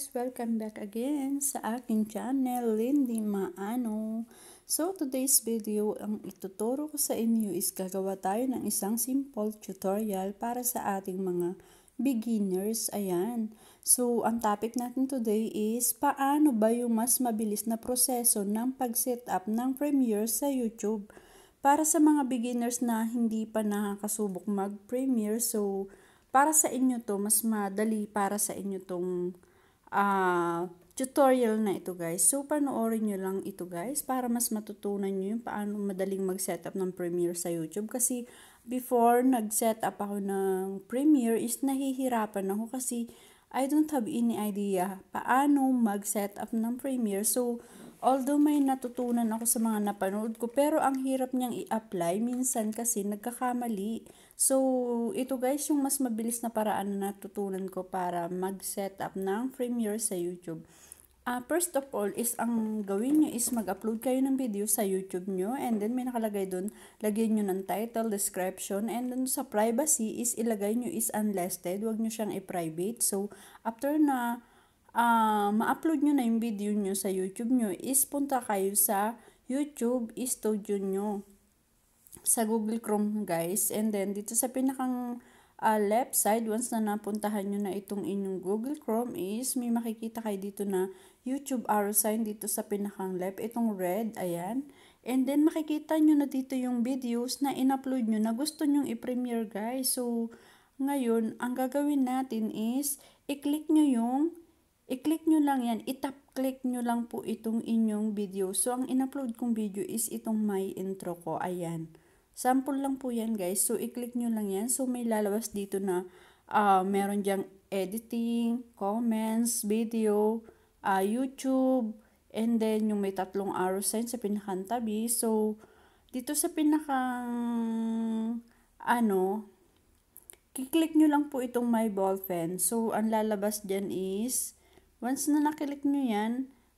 guys! Welcome back again sa akin channel, Lindy Maano. So, today's video, ang ituturo ko sa inyo is gagawa tayo ng isang simple tutorial para sa ating mga beginners. Ayan. So, ang topic natin today is paano ba yung mas mabilis na proseso ng pag-setup ng Premiere sa YouTube para sa mga beginners na hindi pa nakakasubok mag-Premiere. So, para sa inyo to, mas madali para sa inyo tong uh, tutorial na ito guys. So, panoorin nyo lang ito guys para mas matutunan nyo yung paano madaling mag-setup ng Premiere sa YouTube. Kasi before nag-setup ako ng Premiere is nahihirapan ako kasi I don't have any idea paano mag-setup ng Premiere. So, Although may natutunan ako sa mga napanood ko, pero ang hirap niyang i-apply minsan kasi nagkakamali. So, ito guys yung mas mabilis na paraan na natutunan ko para mag-setup ng Premiere sa YouTube. Uh, first of all is ang gawin nyo is mag-upload kayo ng video sa YouTube nyo and then may nakalagay doon, lagyan nyo ng title, description and then sa privacy is ilagay nyo is unlisted, wag nyo siyang i-private. So, after na uh, ma-upload nyo na yung video nyo sa YouTube nyo is punta kayo sa YouTube Studio nyo sa Google Chrome guys. And then dito sa pinakang uh, left side, once na napuntahan nyo na itong inyong Google Chrome is may makikita kayo dito na YouTube arrow sign dito sa pinakang left. Itong red, ayan. And then makikita nyo na dito yung videos na in-upload nyo na gusto nyong i-premiere guys. So, ngayon, ang gagawin natin is i-click nyo yung I-click nyo lang yan, I-tap click nyo lang po itong inyong video. So, ang in-upload kong video is itong my intro ko. Ayan. Sample lang po yan guys. So, i-click nyo lang yan. So, may lalabas dito na uh, meron dyang editing, comments, video, uh, YouTube, and then yung may tatlong arrow sign sa pinakang tabi. So, dito sa pinakang ano, kiklik nyo lang po itong my ball fan. So, ang lalabas dyan is Once na nakilik nyo yan,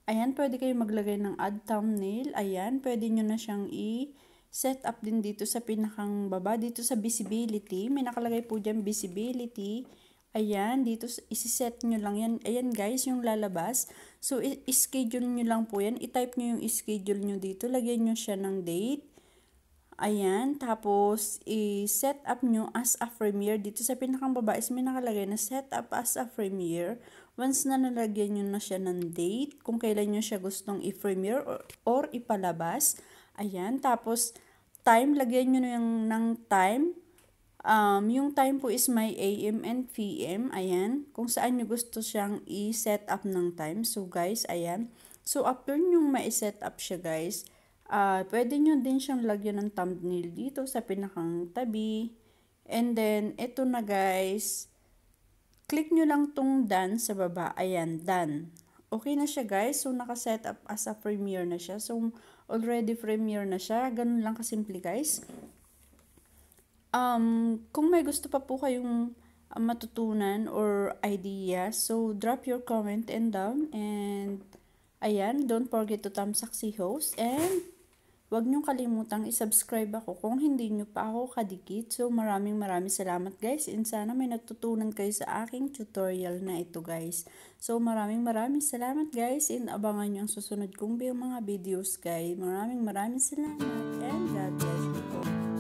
ayan, pwede kayo maglagay ng add thumbnail. Ayan, pwede nyo na siyang i-set up din dito sa pinakang baba. Dito sa visibility, may nakalagay po dyan visibility. Ayan, dito isi-set nyo lang yan. Ayan guys, yung lalabas. So, i-schedule nyo lang po yan. I-type nyo yung schedule nyo dito. Lagyan nyo siya ng date. Ayan, tapos i-set up nyo as a Premiere. Dito sa pinakang baba is may nakalagay na set up as a Premiere. Once na nalagyan nyo na siya ng date, kung kailan nyo siya gustong i-premiere or, or ipalabas. Ayan, tapos time, lagyan nyo na yung, ng time. Um, yung time po is may AM and PM. Ayan, kung saan nyo gusto siyang i-set up ng time. So guys, ayan. So after nyo ma-set up siya guys, Uh, pwede nyo din siyang lagyan ng thumbnail dito sa pinakang tabi. And then, ito na guys. Click nyo lang tong done sa baba. Ayan, done. Okay na siya guys. So, nakaset up as a premiere na siya. So, already premiere na siya. Ganun lang kasimple guys. Um, kung may gusto pa po kayong ah, matutunan or idea, so drop your comment and down. Um, and, ayan, don't forget to thumbs up si host. And, Huwag niyong kalimutang isubscribe ako kung hindi niyo pa ako kadikit. So maraming maraming salamat guys and sana may natutunan kayo sa aking tutorial na ito guys. So maraming maraming salamat guys and abangan niyo ang susunod kong mga videos guys. Maraming maraming salamat and God bless you all.